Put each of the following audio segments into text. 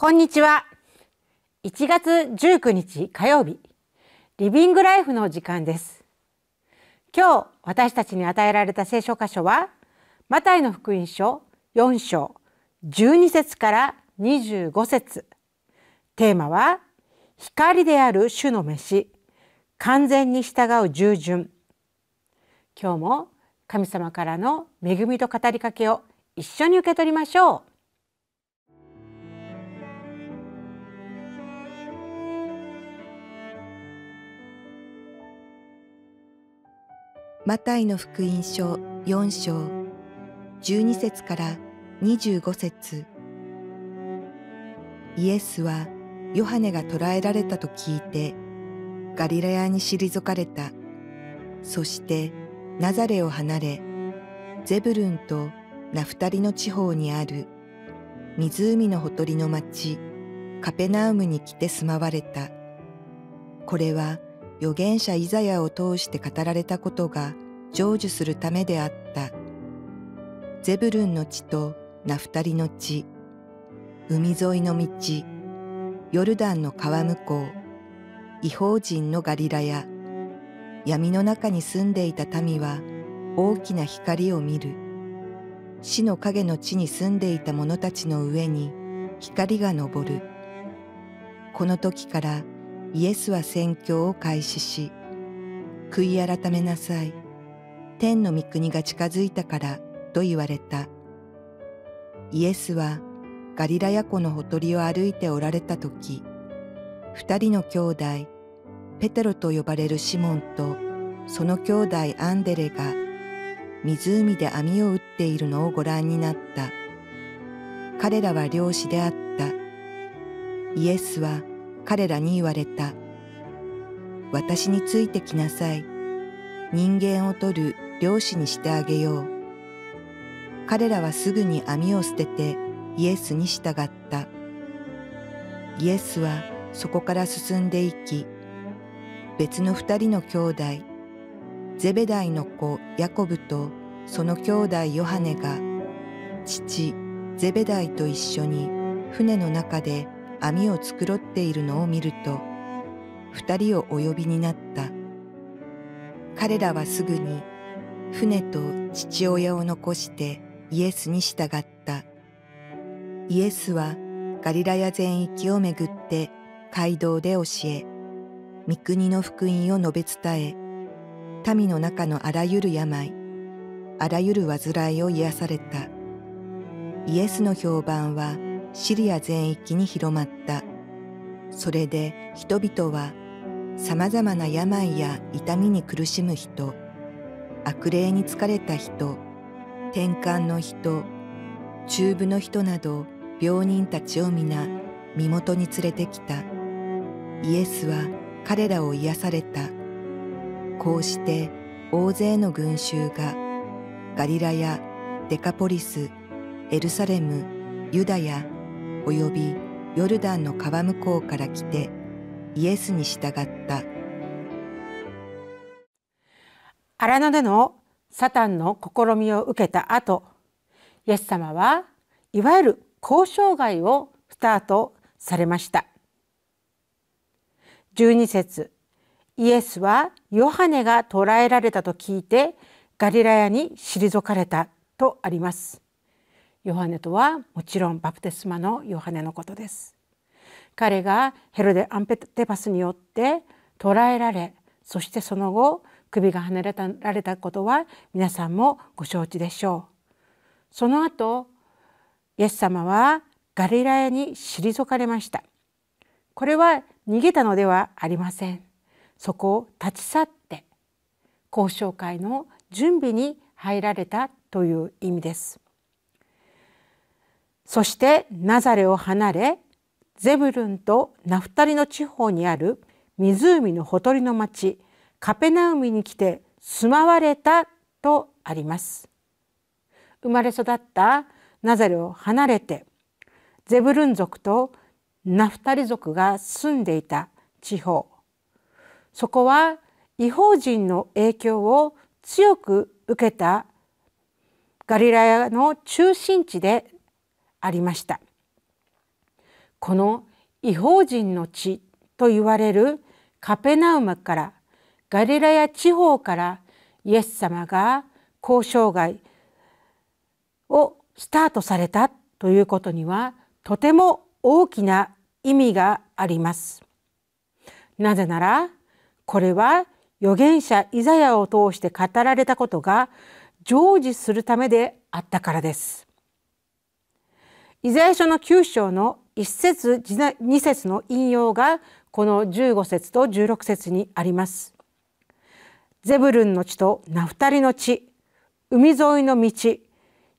こんにちは。1月19日火曜日、リビングライフの時間です。今日私たちに与えられた聖書箇所は、マタイの福音書4章12節から25節。テーマは、光である主の飯、完全に従う従順。今日も神様からの恵みと語りかけを一緒に受け取りましょう。マタイの福音書4章12節から25節イエスはヨハネが捕らえられたと聞いてガリラヤに退かれたそしてナザレを離れゼブルンとナフタリの地方にある湖のほとりの町カペナウムに来て住まわれたこれは預言者イザヤを通して語られたことが成就するためであったゼブルンの地とナフタリの地海沿いの道ヨルダンの川向こう違法人のガリラや闇の中に住んでいた民は大きな光を見る死の影の地に住んでいた者たちの上に光が昇るこの時からイエスは宣教を開始し悔い改めなさい天の御国が近づいたからと言われたイエスはガリラヤ湖のほとりを歩いておられた時二人の兄弟ペテロと呼ばれるシモンとその兄弟アンデレが湖で網を打っているのをご覧になった彼らは漁師であったイエスは彼らに言われた。私についてきなさい。人間を取る漁師にしてあげよう。彼らはすぐに網を捨ててイエスに従った。イエスはそこから進んでいき、別の二人の兄弟、ゼベダイの子ヤコブとその兄弟ヨハネが、父ゼベダイと一緒に船の中で網を繕っているのを見ると二人をお呼びになった彼らはすぐに船と父親を残してイエスに従ったイエスはガリラヤ全域をめぐって街道で教え御国の福音を述べ伝え民の中のあらゆる病あらゆる患いを癒されたイエスの評判はシリア全域に広まったそれで人々はさまざまな病や痛みに苦しむ人悪霊に疲れた人転換の人中部の人など病人たちを皆身元に連れてきたイエスは彼らを癒されたこうして大勢の群衆がガリラやデカポリスエルサレムユダヤ及びヨルダンの川向こうから来てイエスに従った荒野でのサタンの試みを受けた後イエス様はいわゆる交渉外をスタートされました12節イエスはヨハネが捕らえられたと聞いてガリラヤに退かれたとありますヨハネとはもちろんバプテスマのヨハネのことです。彼がヘロデ・アンペテパスによって捕らえられそしてその後首が離れたられたことは皆さんもご承知でしょう。その後イエス様はガリラヤに退かれました。これは逃げたのではありません。そこを立ち去って交渉会の準備に入られたという意味です。そしてナザレを離れゼブルンとナフタリの地方にある湖のほとりの町カペナウミに来て住まわれたとあります生まれ育ったナザレを離れてゼブルン族とナフタリ族が住んでいた地方そこは違法人の影響を強く受けたガリラヤの中心地でありました。この異邦人の地と言われるカペナウマからガリラヤ地方からイエス様が交渉外をスタートされたということにはとても大きな意味があります。なぜならこれは預言者イザヤを通して語られたことが成就するためであったからです。イザヤ書の9章の1節2節の引用がこの15節と16節にあります。ゼブルンの地とナフタリの地海沿いの道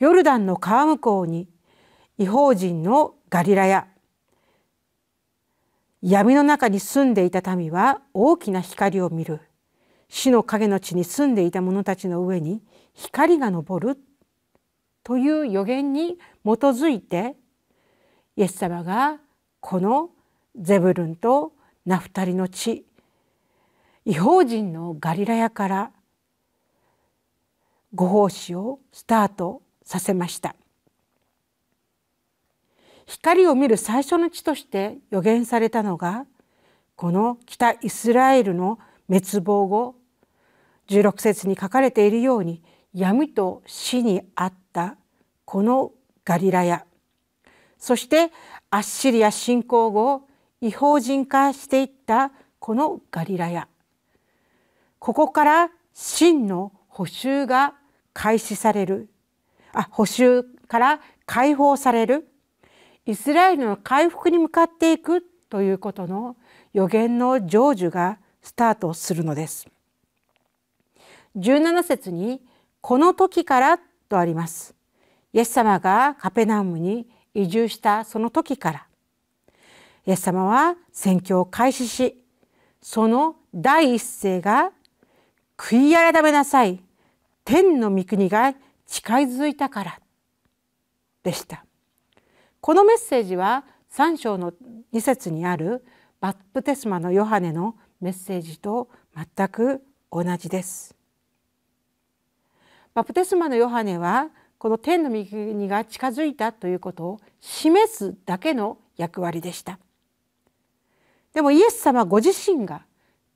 ヨルダンの川向こうに違法人のガリラヤ闇の中に住んでいた民は大きな光を見る死の影の地に住んでいた者たちの上に光が昇るという予言にづいてイエス様がこのゼブルンとナフタリの地違法人のガリラヤからご奉仕をスタートさせました光を見る最初の地として予言されたのがこの北イスラエルの滅亡後16節に書かれているように闇と死にあったこのガリラヤそしてアッシリア侵攻後違法人化していったこのガリラヤここから真の補修が開始されるあ補修から解放されるイスラエルの回復に向かっていくということの予言の成就がスタートするのです。17節に「この時から」とあります。イエス様がカペナウムに移住したその時からイエス様は宣教を開始しその第一声が「悔い改めなさい天の御国が近づいたから」でしたこのメッセージは3章の2節にあるバプテスマのヨハネのメッセージと全く同じです。バプテスマのヨハネはこの天の御国が近づいたということを示すだけの役割でしたでもイエス様ご自身が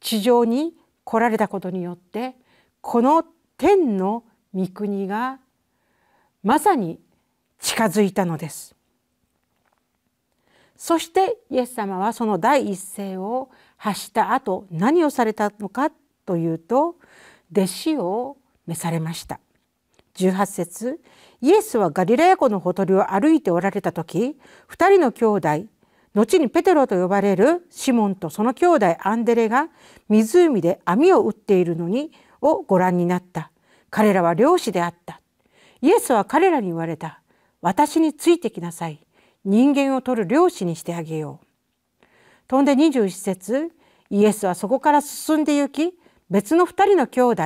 地上に来られたことによってこの天の御国がまさに近づいたのですそしてイエス様はその第一声を発した後何をされたのかというと弟子を召されました18節イエスはガリラヤ湖のほとりを歩いておられた時2人の兄弟後にペテロと呼ばれるシモンとその兄弟アンデレが湖で網を打っているのにをご覧になった彼らは漁師であったイエスは彼らに言われた私についてきなさい人間を取る漁師にしてあげよう飛んで21節イエスはそこから進んで行き別の2人の兄弟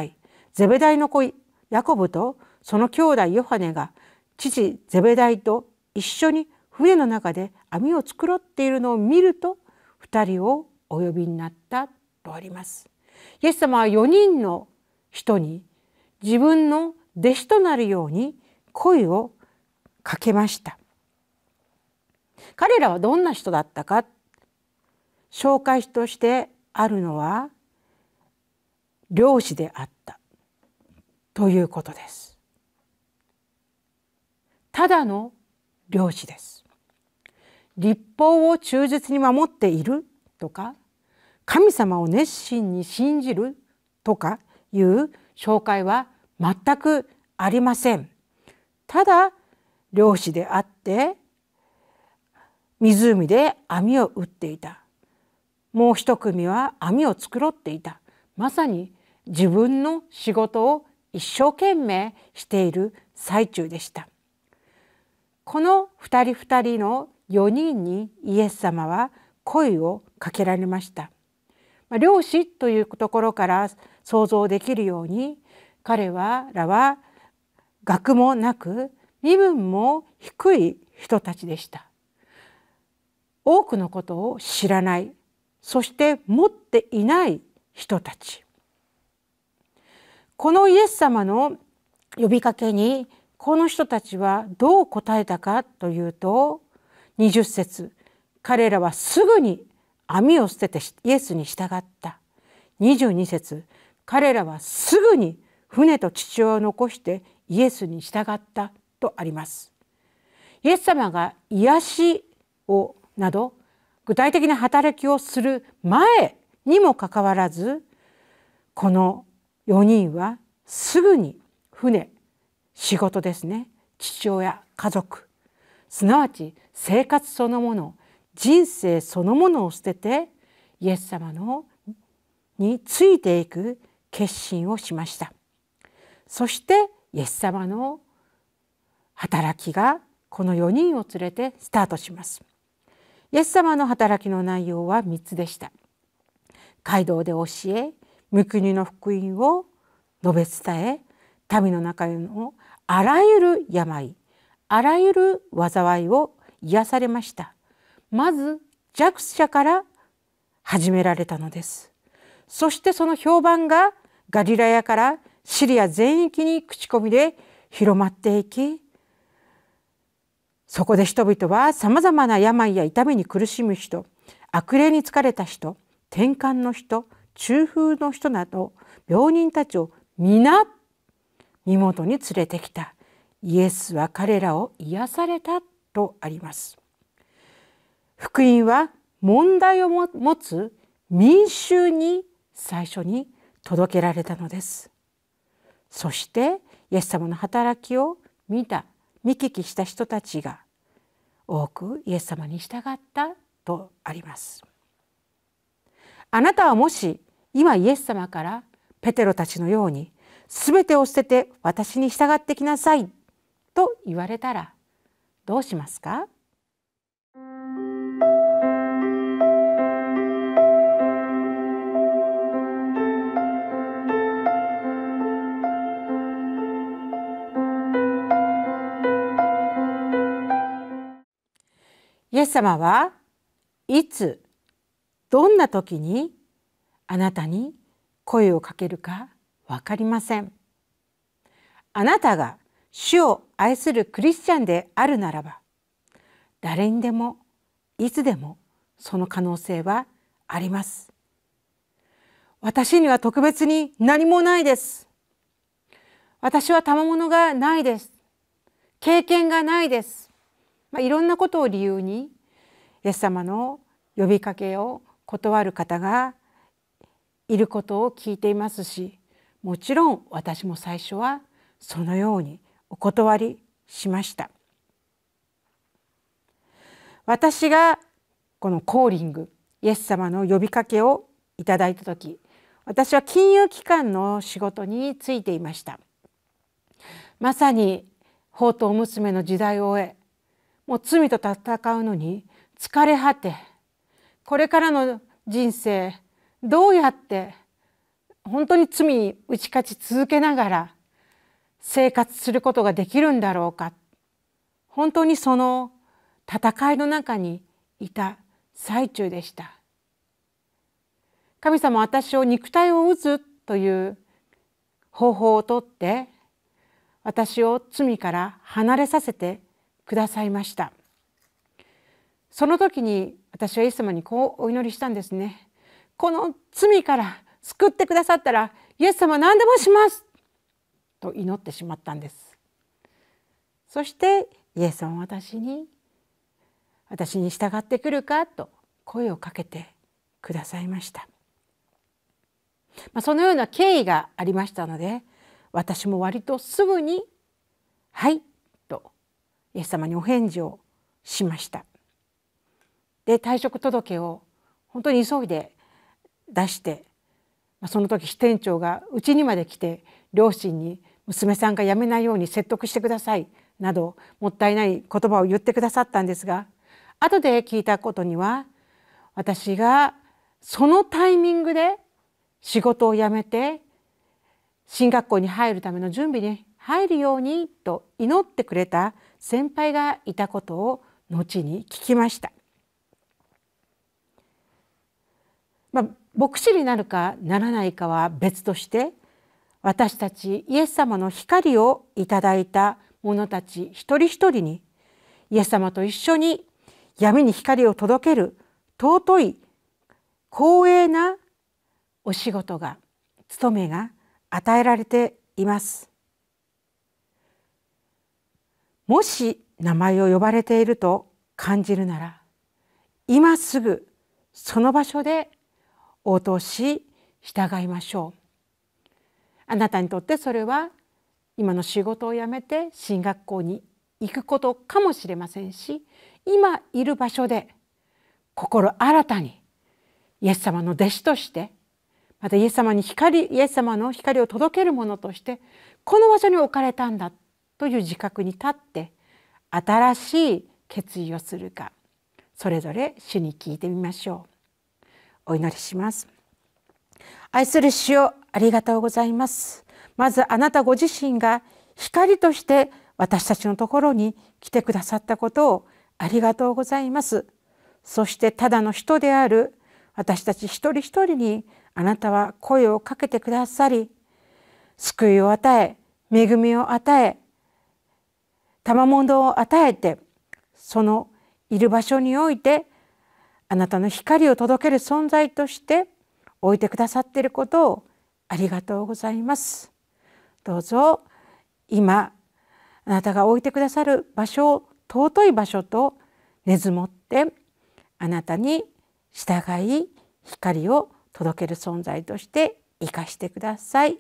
ゼベダイの子ヤコブとその兄弟ヨハネが父ゼベダイと一緒に船の中で網を繕っているのを見ると2人をお呼びになったとあります。イエス様は4人の人に自分の弟子となるように声をかけました。彼らはどんな人だったか紹介としてあるのは漁師であったということです。ただの漁師です。立法を忠実に守っているとか神様を熱心に信じるとかいう紹介は全くありません。ただ漁師であって湖で網を打っていたもう一組は網を繕っていたまさに自分の仕事を一生懸命している最中でした。この二人二人の4人にイエス様は声をかけられました。まあ、漁師というところから想像できるように彼らは学もなく身分も低い人たちでした。多くのことを知らないそして持っていない人たちこのイエス様の呼びかけにこの人たちはどう答えたかというと20節彼らはすぐに網を捨ててイエスに従った22節彼らはすぐに船と父親を残してイエスに従ったとありますイエス様が癒しをなど具体的な働きをする前にもかかわらずこの4人はすぐに船仕事ですね父親家族すなわち生活そのもの人生そのものを捨ててイエス様のについていく決心をしましたそしてイエス様の働きがこの4人を連れてスタートしますイエス様の働きの内容は3つでした街道で教え無国の福音を述べ伝え民の中のあらゆる病あらゆる災いを癒されましたまず弱者から始められたのですそしてその評判がガリラヤからシリア全域に口コミで広まっていきそこで人々はさまざまな病や痛みに苦しむ人悪霊に疲れた人転換の人中風の人など病人たちを皆身元に連れてきたイエスは彼らを癒されたとあります福音は問題を持つ民衆に最初に届けられたのですそしてイエス様の働きを見た見聞きした人たちが多くイエス様に従ったとありますあなたはもし今イエス様からペテロたちのようにすべてを捨てて私に従ってきなさいと言われたらどうしますかイエス様はいつどんな時にあなたに声をかけるか分かりませんあなたが主を愛するクリスチャンであるならば誰にでもいつでもその可能性はあります私には特別に何もないです私は賜物がないです経験がないです、まあ、いろんなことを理由にイエス様の呼びかけを断る方がいることを聞いていますしもちろん私も最初はそのようにお断りしました私がこのコーリングイエス様の呼びかけをいただいた時私は金融機関の仕事に就いていましたまさに宝刀娘の時代を終えもう罪と戦うのに疲れ果てこれからの人生どうやって本当に罪に打ち勝ち続けながら生活することができるんだろうか本当にその戦いの中にいた最中でした神様私を肉体を打つという方法をとって私を罪から離れさせてくださいましたその時に私はイエス様にこうお祈りしたんですねこの罪から救ってくださったらイエス様何でもしますと祈ってしまったんですそしてイエス様私に私に従ってくるかと声をかけてくださいました、まあ、そのような経緯がありましたので私も割とすぐに「はい」とイエス様にお返事をしましたで退職届を本当に急いで出してその時支店長がうちにまで来て両親に娘さんが辞めないように説得してくださいなどもったいない言葉を言ってくださったんですが後で聞いたことには私がそのタイミングで仕事を辞めて進学校に入るための準備に入るようにと祈ってくれた先輩がいたことを後に聞きました。まあ牧師になるかならないかは別として私たちイエス様の光をいただいた者たち一人一人にイエス様と一緒に闇に光を届ける尊い光栄なお仕事が務めが与えられています。もし名前を呼ばれていると感じるなら今すぐその場所で応答し従いましょうあなたにとってそれは今の仕事を辞めて進学校に行くことかもしれませんし今いる場所で心新たにイエス様の弟子としてまたイエス様に光イエス様の光を届けるものとしてこの場所に置かれたんだという自覚に立って新しい決意をするかそれぞれ主に聞いてみましょう。お祈りします愛する主をありがとうございますまずあなたご自身が光として私たちのところに来てくださったことをありがとうございますそしてただの人である私たち一人一人にあなたは声をかけてくださり救いを与え恵みを与え賜物を与えてそのいる場所においてあなたの光を届ける存在として置いてくださっていることをありがとうございますどうぞ今あなたが置いてくださる場所尊い場所と根積もってあなたに従い光を届ける存在として生かしてください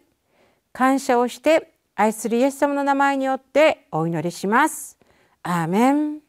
感謝をして愛するイエス様の名前によってお祈りしますアーメン